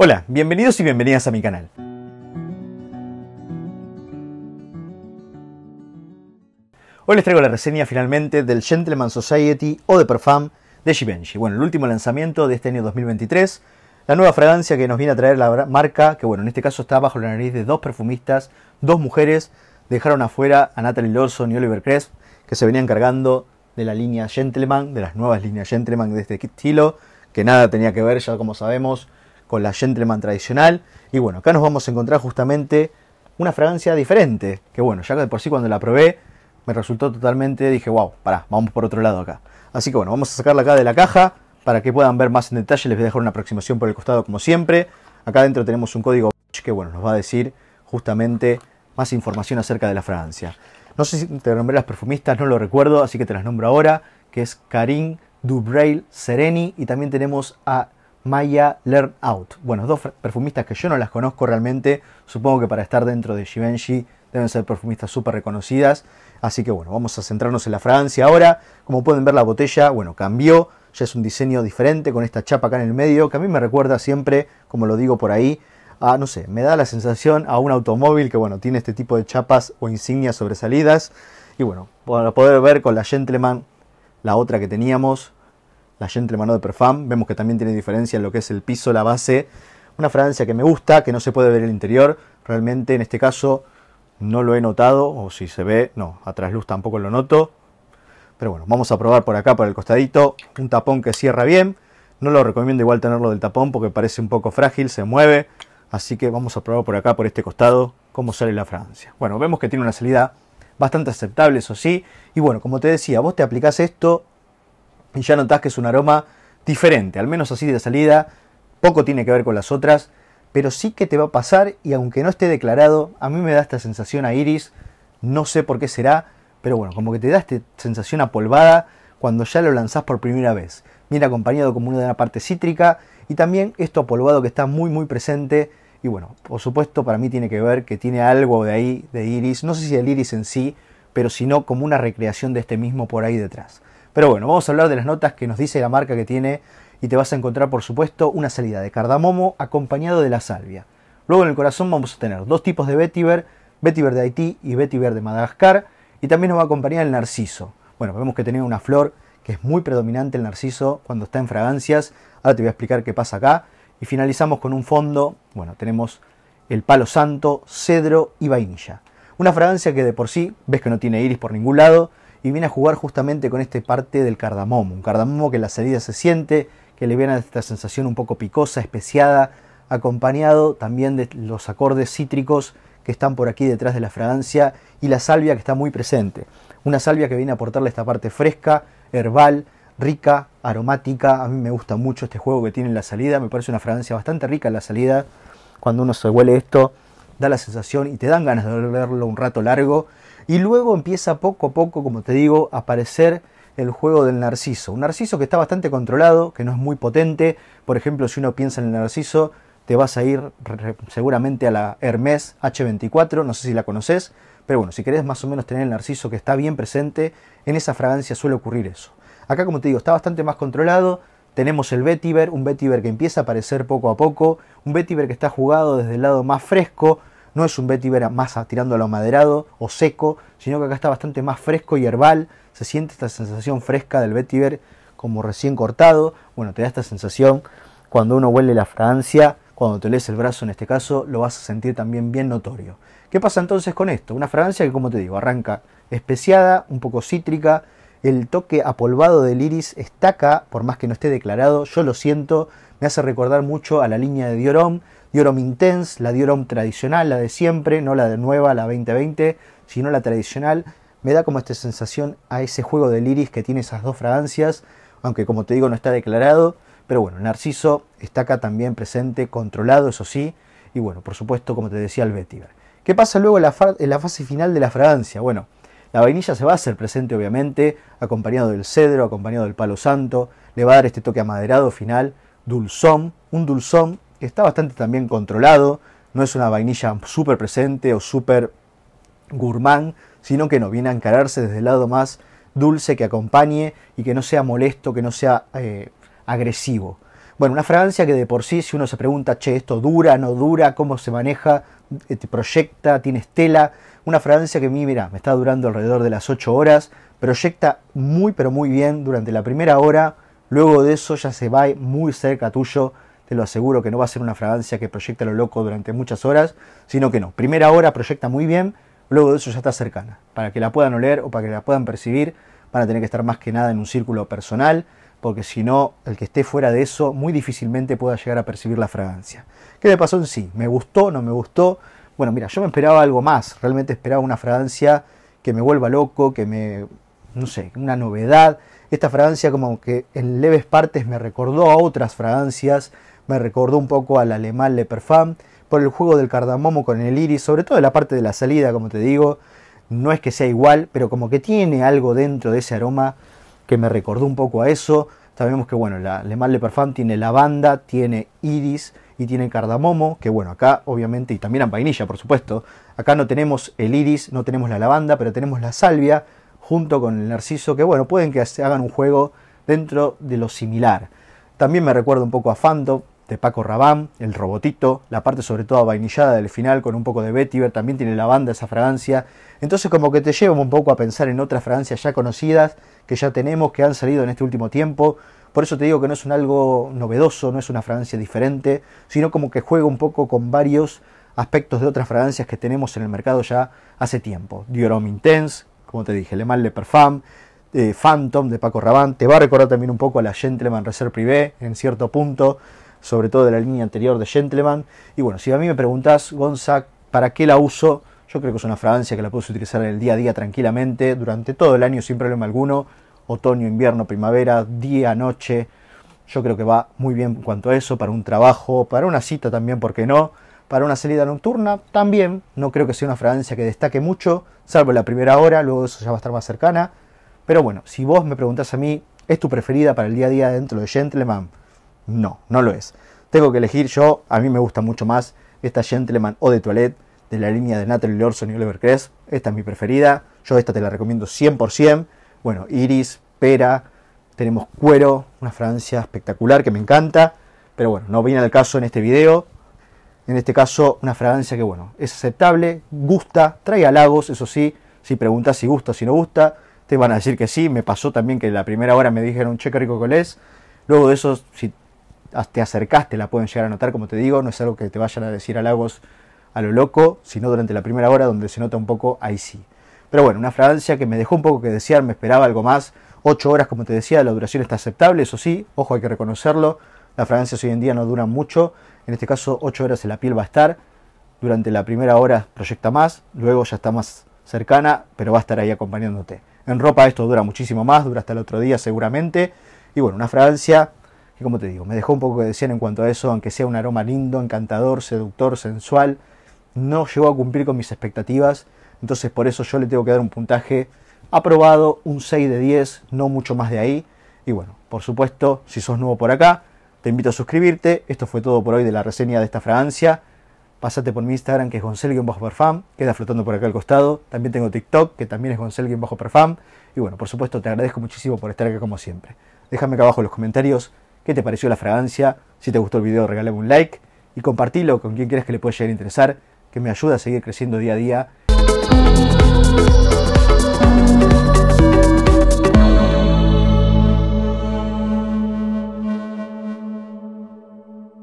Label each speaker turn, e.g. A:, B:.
A: Hola, bienvenidos y bienvenidas a mi canal. Hoy les traigo la reseña finalmente del Gentleman Society o de Perfum de Givenchy. Bueno, el último lanzamiento de este año 2023, la nueva fragancia que nos viene a traer la marca, que bueno, en este caso está bajo la nariz de dos perfumistas, dos mujeres, dejaron afuera a Natalie Lawson y Oliver Cresp, que se venían cargando de la línea Gentleman, de las nuevas líneas Gentleman de este estilo, que nada tenía que ver, ya como sabemos, con la Gentleman tradicional. Y bueno, acá nos vamos a encontrar justamente una fragancia diferente. Que bueno, ya de por sí cuando la probé me resultó totalmente, dije, wow, pará, vamos por otro lado acá. Así que bueno, vamos a sacarla acá de la caja para que puedan ver más en detalle. Les voy a dejar una aproximación por el costado como siempre. Acá adentro tenemos un código que bueno, nos va a decir justamente más información acerca de la fragancia. No sé si te nombré las perfumistas, no lo recuerdo, así que te las nombro ahora, que es Karim Dubrail Sereni y también tenemos a Maya Learn Out. Bueno, dos perfumistas que yo no las conozco realmente, supongo que para estar dentro de Givenchy deben ser perfumistas súper reconocidas. Así que bueno, vamos a centrarnos en la Francia. ahora. Como pueden ver la botella, bueno, cambió, ya es un diseño diferente con esta chapa acá en el medio, que a mí me recuerda siempre, como lo digo por ahí, a, no sé, me da la sensación a un automóvil que bueno, tiene este tipo de chapas o insignias sobresalidas. Y bueno, para poder ver con la Gentleman, la otra que teníamos, la gente Mano de Perfam. Vemos que también tiene diferencia en lo que es el piso, la base. Una fragancia que me gusta, que no se puede ver el interior. Realmente en este caso no lo he notado, o si se ve, no, a trasluz tampoco lo noto. Pero bueno, vamos a probar por acá, por el costadito, un tapón que cierra bien. No lo recomiendo igual tenerlo del tapón porque parece un poco frágil, se mueve. Así que vamos a probar por acá, por este costado, cómo sale la fragancia. Bueno, vemos que tiene una salida bastante aceptable, eso sí. Y bueno, como te decía, vos te aplicás esto y ya notás que es un aroma diferente, al menos así de salida, poco tiene que ver con las otras, pero sí que te va a pasar y aunque no esté declarado, a mí me da esta sensación a iris, no sé por qué será, pero bueno, como que te da esta sensación apolvada cuando ya lo lanzás por primera vez. Viene acompañado como una de una parte cítrica y también esto apolvado que está muy muy presente y bueno, por supuesto para mí tiene que ver que tiene algo de ahí de iris, no sé si el iris en sí, pero si no como una recreación de este mismo por ahí detrás. Pero bueno, vamos a hablar de las notas que nos dice la marca que tiene y te vas a encontrar, por supuesto, una salida de cardamomo acompañado de la salvia. Luego en el corazón vamos a tener dos tipos de vetiver, vetiver de Haití y vetiver de Madagascar, y también nos va a acompañar el narciso. Bueno, vemos que tenía una flor que es muy predominante el narciso cuando está en fragancias. Ahora te voy a explicar qué pasa acá. Y finalizamos con un fondo, bueno, tenemos el palo santo, cedro y vainilla. Una fragancia que de por sí ves que no tiene iris por ningún lado, y viene a jugar justamente con este parte del cardamomo, un cardamomo que en la salida se siente, que le viene esta sensación un poco picosa, especiada, acompañado también de los acordes cítricos que están por aquí detrás de la fragancia y la salvia que está muy presente. Una salvia que viene a aportarle esta parte fresca, herbal, rica, aromática. A mí me gusta mucho este juego que tiene en la salida, me parece una fragancia bastante rica en la salida. Cuando uno se huele esto, da la sensación y te dan ganas de verlo un rato largo y luego empieza poco a poco, como te digo, a aparecer el juego del narciso. Un narciso que está bastante controlado, que no es muy potente. Por ejemplo, si uno piensa en el narciso, te vas a ir seguramente a la Hermes H24, no sé si la conoces, pero bueno, si querés más o menos tener el narciso que está bien presente, en esa fragancia suele ocurrir eso. Acá, como te digo, está bastante más controlado. Tenemos el vetiver, un vetiver que empieza a aparecer poco a poco, un vetiver que está jugado desde el lado más fresco, no es un vetiver más tirándolo a maderado o seco, sino que acá está bastante más fresco y herbal. Se siente esta sensación fresca del vetiver como recién cortado. Bueno, te da esta sensación cuando uno huele la fragancia, cuando te lees el brazo en este caso, lo vas a sentir también bien notorio. ¿Qué pasa entonces con esto? Una fragancia que, como te digo, arranca especiada, un poco cítrica, el toque apolvado del iris estaca, por más que no esté declarado, yo lo siento, me hace recordar mucho a la línea de Diorom, Diorom Intense, la Diorom tradicional, la de siempre, no la de nueva, la 2020, sino la tradicional. Me da como esta sensación a ese juego del iris que tiene esas dos fragancias, aunque como te digo no está declarado, pero bueno, Narciso está acá también presente, controlado, eso sí, y bueno, por supuesto, como te decía, el vetiver. ¿Qué pasa luego en la fase final de la fragancia? Bueno, la vainilla se va a hacer presente, obviamente, acompañado del cedro, acompañado del palo santo. Le va a dar este toque amaderado final, dulzón, un dulzón que está bastante también controlado. No es una vainilla súper presente o súper gourmand, sino que no viene a encararse desde el lado más dulce que acompañe y que no sea molesto, que no sea eh, agresivo. Bueno, una fragancia que de por sí, si uno se pregunta, che, esto dura, no dura, cómo se maneja, te ¿Este, proyecta, tiene estela. Una fragancia que a mí, mira, me está durando alrededor de las 8 horas, proyecta muy, pero muy bien durante la primera hora. Luego de eso ya se va muy cerca tuyo. Te lo aseguro que no va a ser una fragancia que proyecta lo loco durante muchas horas, sino que no. Primera hora proyecta muy bien, luego de eso ya está cercana. Para que la puedan oler o para que la puedan percibir, van a tener que estar más que nada en un círculo personal porque si no, el que esté fuera de eso muy difícilmente pueda llegar a percibir la fragancia. ¿Qué le pasó en sí? ¿Me gustó? ¿No me gustó? Bueno, mira, yo me esperaba algo más, realmente esperaba una fragancia que me vuelva loco, que me, no sé, una novedad. Esta fragancia como que en leves partes me recordó a otras fragancias, me recordó un poco al alemán Le Perfum, por el juego del cardamomo con el iris, sobre todo en la parte de la salida, como te digo, no es que sea igual, pero como que tiene algo dentro de ese aroma que me recordó un poco a eso. Sabemos que, bueno, la Le Mal Perfume tiene lavanda, tiene iris y tiene cardamomo, que bueno, acá obviamente, y también vainilla, por supuesto. Acá no tenemos el iris, no tenemos la lavanda, pero tenemos la salvia junto con el narciso, que bueno, pueden que hagan un juego dentro de lo similar. También me recuerda un poco a Phantom, de Paco Rabán, el robotito, la parte sobre todo vainillada del final con un poco de vetiver, también tiene lavanda esa fragancia. Entonces como que te lleva un poco a pensar en otras fragancias ya conocidas, que ya tenemos, que han salido en este último tiempo. Por eso te digo que no es un algo novedoso, no es una fragancia diferente, sino como que juega un poco con varios aspectos de otras fragancias que tenemos en el mercado ya hace tiempo. Diorom Intense, como te dije, Le Mal Le Parfum, eh, Phantom de Paco Rabanne, te va a recordar también un poco a la Gentleman Reserve Privé en cierto punto sobre todo de la línea anterior de Gentleman. Y bueno, si a mí me preguntás, Gonza, ¿para qué la uso? Yo creo que es una fragancia que la puedes utilizar en el día a día tranquilamente, durante todo el año sin problema alguno, otoño, invierno, primavera, día, noche. Yo creo que va muy bien en cuanto a eso, para un trabajo, para una cita también, ¿por qué no? Para una salida nocturna también, no creo que sea una fragancia que destaque mucho, salvo la primera hora, luego eso ya va a estar más cercana. Pero bueno, si vos me preguntás a mí, ¿es tu preferida para el día a día dentro de Gentleman? No, no lo es. Tengo que elegir yo, a mí me gusta mucho más esta Gentleman o de Toilette de la línea de Natalie Lorson y Oliver Cress. Esta es mi preferida. Yo esta te la recomiendo 100%. Bueno, iris, pera, tenemos cuero, una fragancia espectacular que me encanta. Pero bueno, no viene al caso en este video. En este caso, una fragancia que, bueno, es aceptable, gusta, trae halagos, eso sí. Si preguntas si gusta o si no gusta, te van a decir que sí. Me pasó también que la primera hora me dijeron, che, qué rico Colés. Luego de eso, si Ah, te acercaste, la pueden llegar a notar, como te digo, no es algo que te vayan a decir halagos a lo loco, sino durante la primera hora donde se nota un poco, ahí sí. Pero bueno, una fragancia que me dejó un poco que desear, me esperaba algo más. 8 horas, como te decía, la duración está aceptable, eso sí, ojo, hay que reconocerlo. Las fragancias hoy en día no duran mucho, en este caso 8 horas en la piel va a estar. Durante la primera hora proyecta más, luego ya está más cercana, pero va a estar ahí acompañándote. En ropa esto dura muchísimo más, dura hasta el otro día seguramente. Y bueno, una fragancia y como te digo, me dejó un poco que decían en cuanto a eso, aunque sea un aroma lindo, encantador, seductor, sensual, no llegó a cumplir con mis expectativas. Entonces por eso yo le tengo que dar un puntaje aprobado, un 6 de 10, no mucho más de ahí. Y bueno, por supuesto, si sos nuevo por acá, te invito a suscribirte. Esto fue todo por hoy de la reseña de esta fragancia. Pásate por mi Instagram que es bajo perfam queda flotando por acá al costado. También tengo TikTok que también es bajo perfam Y bueno, por supuesto, te agradezco muchísimo por estar acá como siempre. Déjame acá abajo en los comentarios qué te pareció la fragancia. Si te gustó el video, regálame un like y compartilo con quien quieras que le pueda llegar a interesar, que me ayuda a seguir creciendo día a día.